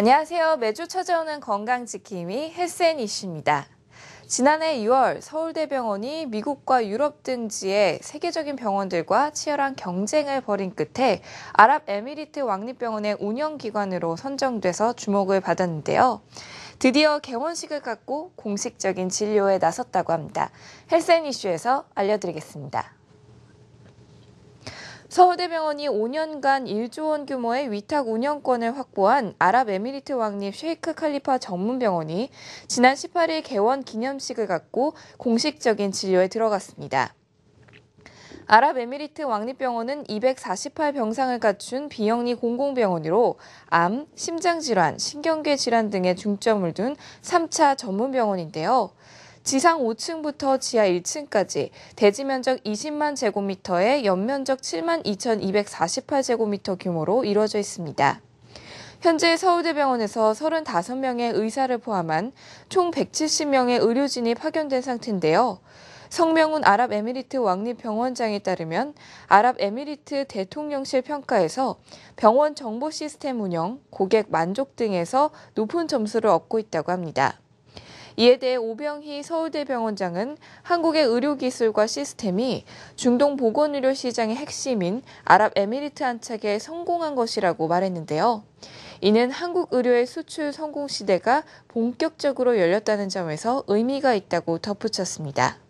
안녕하세요. 매주 찾아오는 건강지킴이 헬센 이슈입니다. 지난해 2월 서울대병원이 미국과 유럽 등지의 세계적인 병원들과 치열한 경쟁을 벌인 끝에 아랍에미리트 왕립병원의 운영기관으로 선정돼서 주목을 받았는데요. 드디어 개원식을 갖고 공식적인 진료에 나섰다고 합니다. 헬센 이슈에서 알려드리겠습니다. 서울대병원이 5년간 1조 원 규모의 위탁 운영권을 확보한 아랍에미리트 왕립 쉐이크 칼리파 전문병원이 지난 18일 개원 기념식을 갖고 공식적인 진료에 들어갔습니다. 아랍에미리트 왕립병원은 248병상을 갖춘 비영리 공공병원으로 암, 심장질환, 신경계 질환 등의 중점을 둔 3차 전문병원인데요. 지상 5층부터 지하 1층까지 대지 면적 20만 제곱미터에 연면적 7만 2,248제곱미터 규모로 이루어져 있습니다. 현재 서울대병원에서 35명의 의사를 포함한 총 170명의 의료진이 파견된 상태인데요. 성명훈 아랍에미리트 왕립병원장에 따르면 아랍에미리트 대통령실 평가에서 병원 정보 시스템 운영, 고객 만족 등에서 높은 점수를 얻고 있다고 합니다. 이에 대해 오병희 서울대병원장은 한국의 의료기술과 시스템이 중동 보건의료 시장의 핵심인 아랍에미리트 안착에 성공한 것이라고 말했는데요. 이는 한국 의료의 수출 성공 시대가 본격적으로 열렸다는 점에서 의미가 있다고 덧붙였습니다.